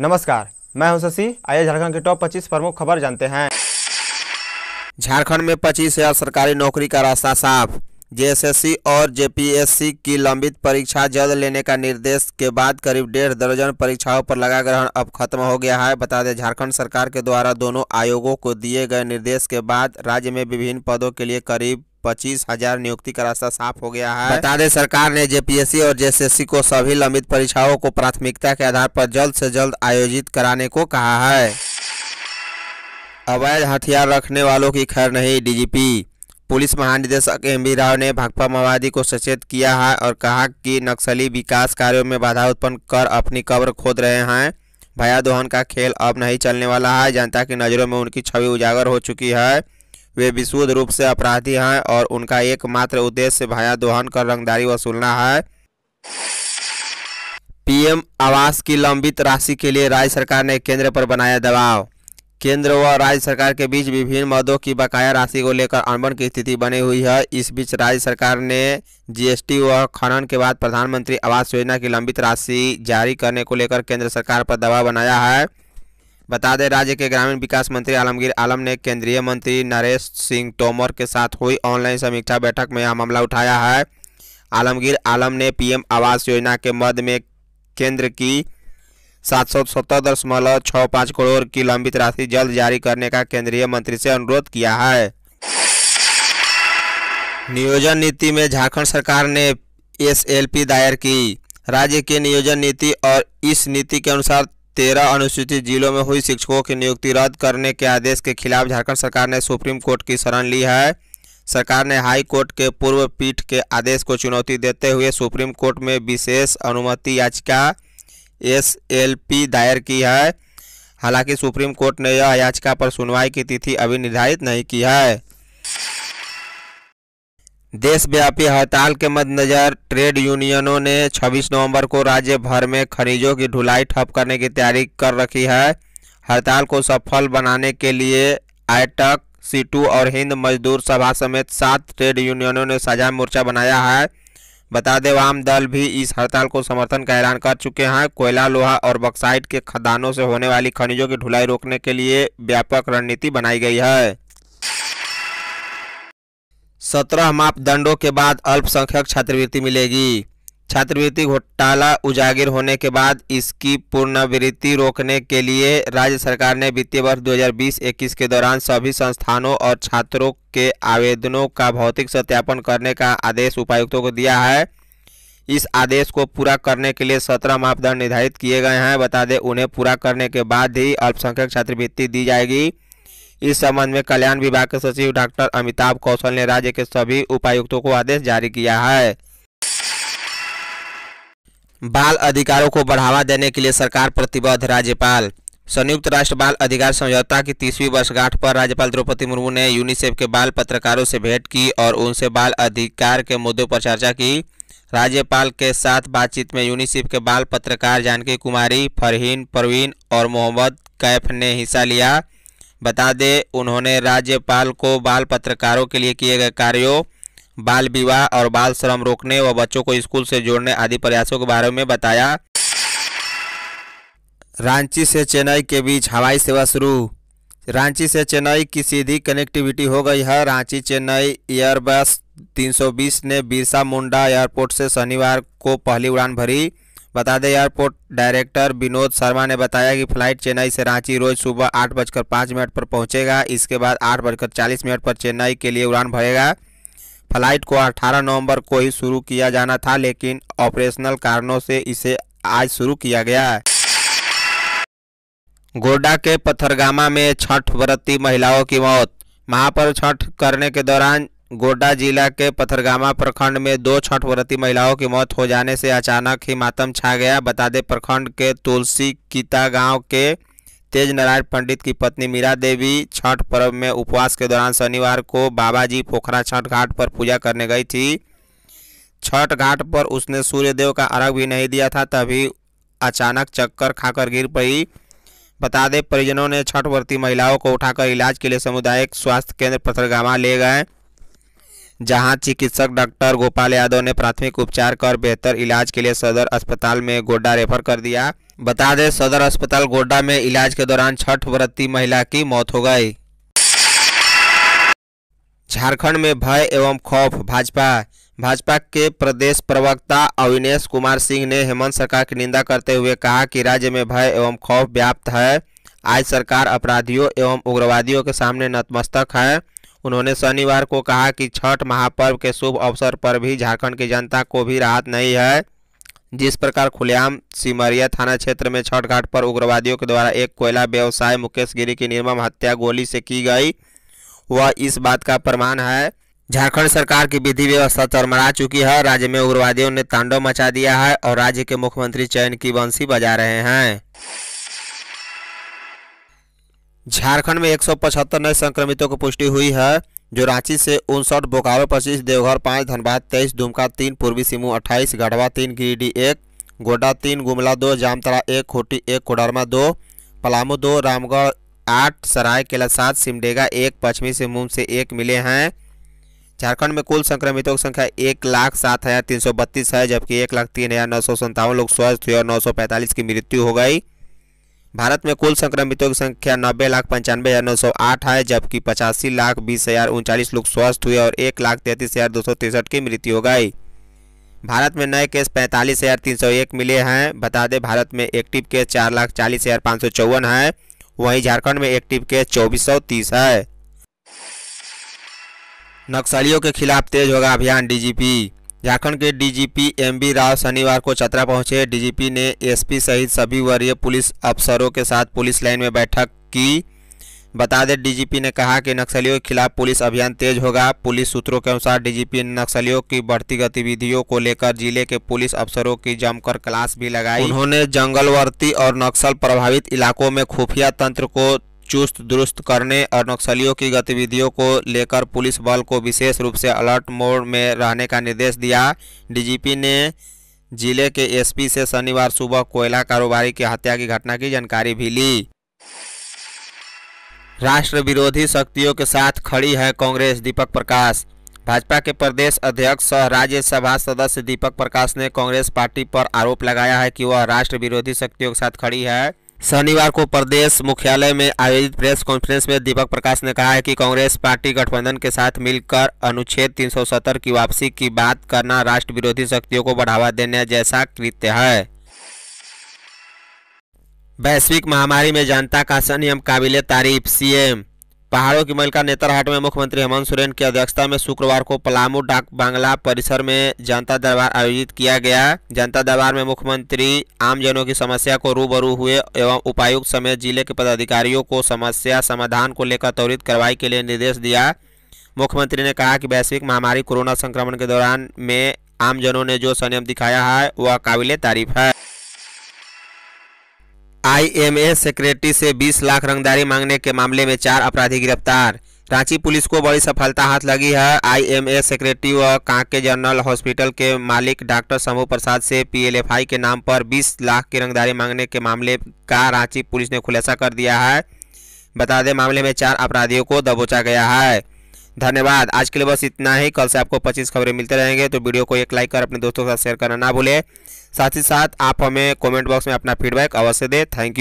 नमस्कार मैं हूं शशि आइए झारखंड के टॉप 25 प्रमुख खबर जानते हैं झारखंड में पच्चीस हजार सरकारी नौकरी का रास्ता साफ जेएसएससी और जेपीएससी की लंबित परीक्षा जल्द लेने का निर्देश के बाद करीब डेढ़ दर्जन परीक्षाओं पर लगा ग्रहण अब खत्म हो गया है बता दें झारखंड सरकार के द्वारा दोनों आयोगों को दिए गए निर्देश के बाद राज्य में विभिन्न पदों के लिए करीब पच्चीस हजार नियुक्ति का रास्ता साफ हो गया है बता दें सरकार ने जेपीएससी और जेएसएससी को सभी लंबित परीक्षाओं को प्राथमिकता के आधार पर जल्द से जल्द आयोजित कराने को कहा है अवैध हथियार रखने वालों की खैर नहीं डीजीपी पुलिस महानिदेशक एम बी राव ने भाकपा माओवादी को सचेत किया है और कहा कि नक्सली विकास कार्यों में बाधा उत्पन्न कर अपनी कब्र खोद रहे हैं भया दोहन का खेल अब नहीं चलने वाला है जनता की नज़रों में उनकी छवि उजागर हो चुकी है वे विशुद्ध रूप से अपराधी हैं और उनका एकमात्र उद्देश्य भया दोहन कर रंगदारी वसूलना है पीएम आवास की लंबित राशि के लिए राज्य सरकार ने केंद्र पर बनाया दबाव केंद्र व राज्य सरकार के बीच विभिन्न मदों की बकाया राशि को लेकर अनबन की स्थिति बनी हुई है इस बीच राज्य सरकार ने जीएसटी व खनन के बाद प्रधानमंत्री आवास योजना की लंबित राशि जारी करने को लेकर केंद्र सरकार पर दबाव बनाया है बता दें राज्य के ग्रामीण विकास मंत्री आलमगीर आलम ने केंद्रीय मंत्री नरेश सिंह तोमर के साथ हुई ऑनलाइन समीक्षा बैठक में यह मामला उठाया है आलमगीर आलम ने पीएम आवास योजना के मद में केंद्र की सात सौ सत्तर दशमलव छः पाँच करोड़ की लंबित राशि जल्द जारी करने का केंद्रीय मंत्री से अनुरोध किया है नियोजन नीति में झारखंड सरकार ने एसएलपी दायर की राज्य की नियोजन नीति और इस नीति के अनुसार तेरह अनुसूचित जिलों में हुई शिक्षकों की नियुक्ति रद्द करने के आदेश के खिलाफ झारखंड सरकार ने सुप्रीम कोर्ट की शरण ली है सरकार ने हाई कोर्ट के पूर्व पीठ के आदेश को चुनौती देते हुए सुप्रीम कोर्ट में विशेष अनुमति याचिका एस दायर की है हालांकि सुप्रीम कोर्ट ने यह याचिका पर सुनवाई की तिथि अभी निर्धारित नहीं की है देशव्यापी हड़ताल के मद्देनजर ट्रेड यूनियनों ने 26 नवंबर को राज्य भर में खनिजों की ढुलाई ठप करने की तैयारी कर रखी है हड़ताल को सफल बनाने के लिए आईटक सीटू और हिंद मजदूर सभा समेत सात ट्रेड यूनियनों ने साझा मोर्चा बनाया है बता दें वाम दल भी इस हड़ताल को समर्थन का ऐलान कर चुके हैं कोयला लोहा और बक्साइट के खदानों से होने वाली खनिजों की ढुलाई रोकने के लिए व्यापक रणनीति बनाई गई है सत्रह मापदंडों के बाद अल्पसंख्यक छात्रवृत्ति मिलेगी छात्रवृत्ति घोटाला उजागर होने के बाद इसकी पुनर्वृत्ति रोकने के लिए राज्य सरकार ने वित्तीय वर्ष 2020-21 के दौरान सभी संस्थानों और छात्रों के आवेदनों का भौतिक सत्यापन करने का आदेश उपायुक्तों को दिया है इस आदेश को पूरा करने के लिए सत्रह मापदंड निर्धारित किए गए हैं बता दें उन्हें पूरा करने के बाद ही अल्पसंख्यक छात्रवृत्ति दी जाएगी इस संबंध में कल्याण विभाग के सचिव डॉक्टर अमिताभ कौशल ने राज्य के सभी उपायुक्तों को आदेश जारी किया है बाल अधिकारों को बढ़ावा देने के लिए सरकार प्रतिबद्ध राज्यपाल संयुक्त राष्ट्र बाल अधिकार समझौता की तीसवीं वर्षगांठ पर राज्यपाल द्रौपदी मुर्मू ने यूनिसेफ के बाल पत्रकारों से भेंट की और उनसे बाल अधिकार के मुद्दों पर चर्चा की राज्यपाल के साथ बातचीत में यूनिसेफ के बाल पत्रकार जानकी कुमारी फरहीन परवीन और मोहम्मद कैफ ने हिस्सा लिया बता दें उन्होंने राज्यपाल को बाल पत्रकारों के लिए किए गए कार्यों बाल विवाह और बाल श्रम रोकने व बच्चों को स्कूल से जोड़ने आदि प्रयासों के बारे में बताया रांची से चेन्नई के बीच हवाई सेवा शुरू रांची से चेन्नई की सीधी कनेक्टिविटी हो गई है रांची चेन्नई एयरबस 320 ने बिरसा मुंडा एयरपोर्ट से शनिवार को पहली उड़ान भरी बता दें एयरपोर्ट डायरेक्टर विनोद शर्मा ने बताया कि फ्लाइट चेन्नई से रांची रोज सुबह आठ बजकर पाँच मिनट पर पहुंचेगा इसके बाद आठ बजकर चालीस मिनट पर चेन्नई के लिए उड़ान भरेगा फ्लाइट को 18 नवंबर को ही शुरू किया जाना था लेकिन ऑपरेशनल कारणों से इसे आज शुरू किया गया गोड्डा के पत्थरगामा में छठ व्रती महिलाओं की मौत महापर्व छठ करने के दौरान गोड्डा जिला के पथरगामा प्रखंड में दो छठ व्रती महिलाओं की मौत हो जाने से अचानक ही मातम छा गया बता दें प्रखंड के तुलसी किता गांव के तेज नारायण पंडित की पत्नी मीरा देवी छठ पर्व में उपवास के दौरान शनिवार को बाबा जी पोखरा छठ घाट पर पूजा करने गई थी छठ घाट पर उसने सूर्यदेव का अर्घ भी नहीं दिया था तभी अचानक चक्कर खाकर गिर पड़ी बता दें परिजनों ने छठ व्रती महिलाओं को उठाकर इलाज के लिए सामुदायिक स्वास्थ्य केंद्र पथरगामा ले गए जहां चिकित्सक डॉक्टर गोपाल यादव ने प्राथमिक उपचार कर बेहतर इलाज के लिए सदर अस्पताल में गोड्डा रेफर कर दिया बता दें सदर अस्पताल गोड्डा में इलाज के दौरान छठ व्रती महिला की मौत हो गई झारखंड में भय एवं खौफ भाजपा भाजपा के प्रदेश प्रवक्ता अविनेश कुमार सिंह ने हेमंत सरकार की निंदा करते हुए कहा कि राज्य में भय एवं खौफ व्याप्त है आज सरकार अपराधियों एवं उग्रवादियों के सामने नतमस्तक है उन्होंने शनिवार को कहा कि छठ महापर्व के शुभ अवसर पर भी झारखंड की जनता को भी राहत नहीं है जिस प्रकार खुलेआम सिमरिया थाना क्षेत्र में छठ घाट पर उग्रवादियों के द्वारा एक कोयला व्यवसाय मुकेश गिरी की निर्मम हत्या गोली से की गई वह इस बात का प्रमाण है झारखंड सरकार की विधि व्यवस्था चरमरा चुकी है राज्य में उग्रवादियों ने तांडव मचा दिया है और राज्य के मुख्यमंत्री चयन की बंसी बजा रहे हैं झारखंड में एक नए संक्रमितों की पुष्टि हुई है जो रांची से उनसठ बोकारो पच्चीस देवघर पाँच धनबाद तेईस दुमका तीन पूर्वी सिमू अट्ठाईस गढ़वा तीन गिरिडीह एक गोड्डा तीन गुमला दो जामतरा एक खोटी एक कोडरमा दो पलामू दो रामगढ़ आठ सरायकेला सात सिमडेगा एक पश्चिमी सिंहभूम से एक मिले हैं झारखंड में कुल संक्रमितों की संख्या एक लाख सात हज़ार तीन सौ बत्तीस है जबकि एक लाख तीन हज़ार नौ सौ संतावन लोग स्वस्थ हुए और नौ सौ पैंतालीस की मृत्यु हो गई भारत में कुल संक्रमितों की संख्या नब्बे लाख पंचानवे हज़ार नौ सौ आठ है जबकि पचासी लाख बीस हज़ार उनचालीस लोग स्वस्थ हुए और एक लाख तैंतीस हज़ार दो सौ तिरसठ की मृत्यु हो गई भारत में नए केस पैंतालीस हज़ार तीन सौ एक मिले हैं बता दें भारत में एक्टिव केस चार लाख चालीस हज़ार पाँच सौ चौवन है वहीं झारखंड में एक्टिव केस चौबीस सौ तीस है नक्सलियों के खिलाफ तेज होगा अभियान डीजीपी झारखंड के डीजीपी एमबी राव शनिवार को चतरा पहुंचे डीजीपी ने एसपी सहित सभी वरीय पुलिस अफसरों के साथ पुलिस लाइन में बैठक की बता दें डीजीपी ने कहा कि नक्सलियों के खिलाफ पुलिस अभियान तेज होगा पुलिस सूत्रों के अनुसार डीजीपी ने नक्सलियों की बढ़ती गतिविधियों को लेकर जिले के पुलिस अफसरों की जमकर क्लास भी लगाई उन्होंने जंगलवर्ती और नक्सल प्रभावित इलाकों में खुफिया तंत्र को चुस्त दुरुस्त करने और नक्सलियों की गतिविधियों को लेकर पुलिस बल को विशेष रूप से अलर्ट मोड में रहने का निर्देश दिया डीजीपी ने जिले के एसपी से शनिवार सुबह कोयला कारोबारी की हत्या की घटना की जानकारी भी ली राष्ट्र विरोधी शक्तियों के साथ खड़ी है कांग्रेस दीपक प्रकाश भाजपा के प्रदेश अध्यक्ष सह राज्यसभा सदस्य दीपक प्रकाश ने कांग्रेस पार्टी पर आरोप लगाया है कि वह राष्ट्र विरोधी शक्तियों के साथ खड़ी है शनिवार को प्रदेश मुख्यालय में आयोजित प्रेस कॉन्फ्रेंस में दीपक प्रकाश ने कहा है कि कांग्रेस पार्टी गठबंधन के साथ मिलकर अनुच्छेद 370 की वापसी की बात करना राष्ट्र विरोधी शक्तियों को बढ़ावा देने जैसा कृत्य है वैश्विक महामारी में जनता का संयम काबिले तारीफ सीएम पहाड़ों की मलिका नेतरहाट में मुख्यमंत्री हेमंत सोरेन की अध्यक्षता में शुक्रवार को पलामू डाक बांग्ला परिसर में जनता दरबार आयोजित किया गया जनता दरबार में मुख्यमंत्री आमजनों की समस्या को रूबरू हुए एवं उपायुक्त समेत जिले के पदाधिकारियों को समस्या समाधान को लेकर त्वरित कार्रवाई के लिए निर्देश दिया मुख्यमंत्री ने कहा कि वैश्विक महामारी कोरोना संक्रमण के दौरान में आमजनों ने जो संयम दिखाया है वह काबिल तारीफ है आईएमए सेक्रेटरी से 20 लाख रंगदारी मांगने के मामले में चार अपराधी गिरफ्तार रांची पुलिस को बड़ी सफलता हाथ लगी है आईएमए सेक्रेटरी व कांके जनरल हॉस्पिटल के मालिक डॉक्टर शंभु प्रसाद से पीएलएफआई के नाम पर 20 लाख की रंगदारी मांगने के मामले का रांची पुलिस ने खुलासा कर दिया है बता दें मामले में चार अपराधियों को दबोचा गया है धन्यवाद आज के लिए बस इतना ही कल से आपको 25 खबरें मिलते रहेंगे तो वीडियो को एक लाइक कर अपने दोस्तों के साथ शेयर करना ना भूलें साथ ही साथ आप हमें कमेंट बॉक्स में अपना फीडबैक अवश्य दें थैंक यू